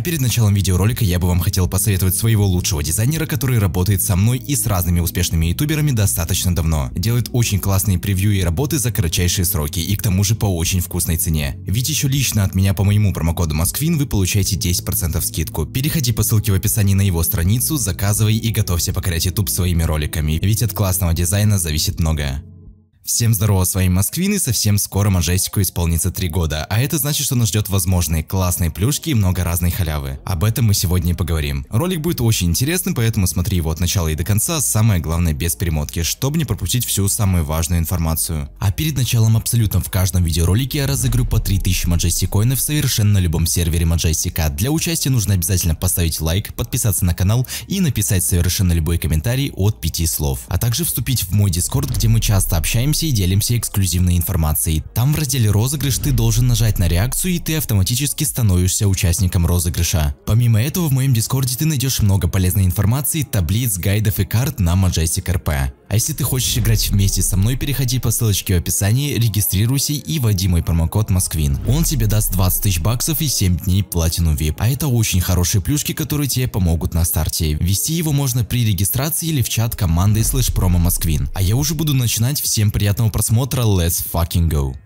А перед началом видеоролика я бы вам хотел посоветовать своего лучшего дизайнера, который работает со мной и с разными успешными ютуберами достаточно давно. Делает очень классные превью и работы за кратчайшие сроки и к тому же по очень вкусной цене. Ведь еще лично от меня по моему промокоду Москвин вы получаете 10% скидку. Переходи по ссылке в описании на его страницу, заказывай и готовься покорять YouTube своими роликами, ведь от классного дизайна зависит многое. Всем здорово, с вами Москвин и совсем скоро Мажестику исполнится 3 года, а это значит, что нас ждет возможные классные плюшки и много разной халявы. Об этом мы сегодня и поговорим. Ролик будет очень интересным, поэтому смотри его от начала и до конца, самое главное без перемотки, чтобы не пропустить всю самую важную информацию. А перед началом абсолютно в каждом видеоролике я разыграю по 3000 Majestic коинов совершенно на любом сервере Majestica. Для участия нужно обязательно поставить лайк, подписаться на канал и написать совершенно любой комментарий от 5 слов. А также вступить в мой дискорд, где мы часто общаемся общаемся и делимся эксклюзивной информацией. Там в разделе «Розыгрыш» ты должен нажать на реакцию, и ты автоматически становишься участником розыгрыша. Помимо этого, в моем дискорде ты найдешь много полезной информации, таблиц, гайдов и карт на Majestic RP. А если ты хочешь играть вместе со мной, переходи по ссылочке в описании, регистрируйся и вводи мой промокод Москвин. Он тебе даст 20 тысяч баксов и 7 дней платину VIP. А это очень хорошие плюшки, которые тебе помогут на старте. Вести его можно при регистрации или в чат команды слэш промо Москвин. А я уже буду начинать. Всем приятного просмотра. Let's fucking go.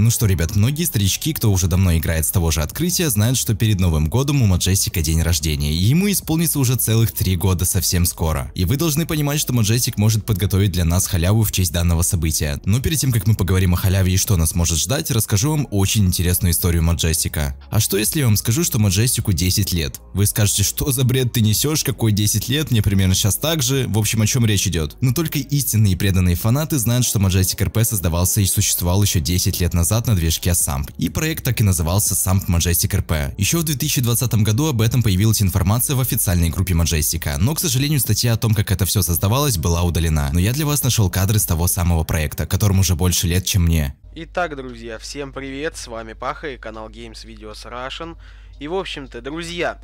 Ну что, ребят, многие старички, кто уже давно играет с того же открытия, знают, что перед Новым годом у Маджестика день рождения, и ему исполнится уже целых три года совсем скоро. И вы должны понимать, что Маджестик может подготовить для нас халяву в честь данного события. Но перед тем, как мы поговорим о халяве и что нас может ждать, расскажу вам очень интересную историю Маджестика. А что если я вам скажу, что Маджестику 10 лет? Вы скажете, что за бред ты несешь, какой 10 лет, мне примерно сейчас так же, в общем о чем речь идет. Но только истинные преданные фанаты знают, что Маджестик РП создавался и существовал еще 10 лет назад назад на движке SAMP. И проект так и назывался SAMP Majestic RP. Еще в 2020 году об этом появилась информация в официальной группе Majestic, но, к сожалению, статья о том, как это все создавалось, была удалена. Но я для вас нашел кадры с того самого проекта, которому уже больше лет, чем мне. Итак, друзья, всем привет, с вами Паха и канал Games Videos Russian. И в общем-то, друзья,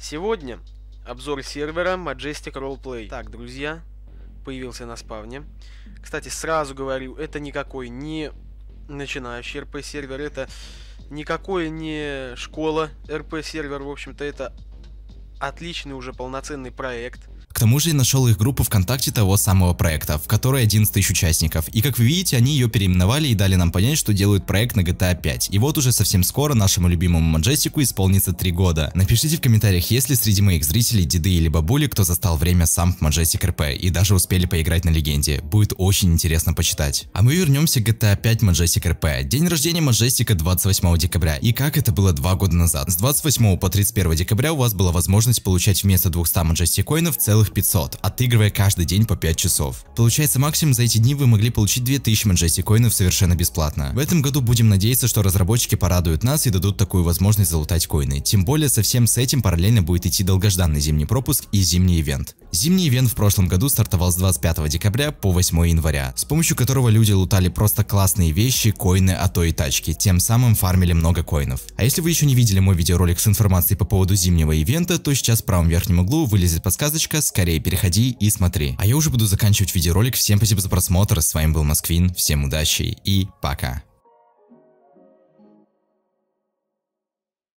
сегодня обзор сервера Majestic Roleplay. Так, друзья, появился на спавне. Кстати, сразу говорю, это никакой не начинающий РП-сервер. Это никакое не школа РП-сервер, в общем-то, это отличный уже полноценный проект – к тому же я нашел их группу ВКонтакте того самого проекта, в которой 11 тысяч участников. И как вы видите, они ее переименовали и дали нам понять, что делают проект на GTA 5. И вот уже совсем скоро нашему любимому Majestic исполнится 3 года. Напишите в комментариях, есть ли среди моих зрителей, деды или бабули, кто застал время сам в Majestic RP и даже успели поиграть на легенде. Будет очень интересно почитать. А мы вернемся к GTA 5 Majestic RP. День рождения Majestic 28 декабря. И как это было 2 года назад? С 28 по 31 декабря у вас была возможность получать вместо 200 Majestic коинов целых целых 500, отыгрывая каждый день по 5 часов. Получается максимум за эти дни вы могли получить 2000 Majestic коинов совершенно бесплатно. В этом году будем надеяться, что разработчики порадуют нас и дадут такую возможность залутать коины. Тем более совсем с этим параллельно будет идти долгожданный зимний пропуск и зимний ивент. Зимний ивент в прошлом году стартовал с 25 декабря по 8 января, с помощью которого люди лутали просто классные вещи, коины, а то и тачки, тем самым фармили много коинов. А если вы еще не видели мой видеоролик с информацией по поводу зимнего ивента, то сейчас в правом верхнем углу вылезет подсказочка «Скорее переходи и смотри». А я уже буду заканчивать видеоролик, всем спасибо за просмотр, с вами был Москвин, всем удачи и пока.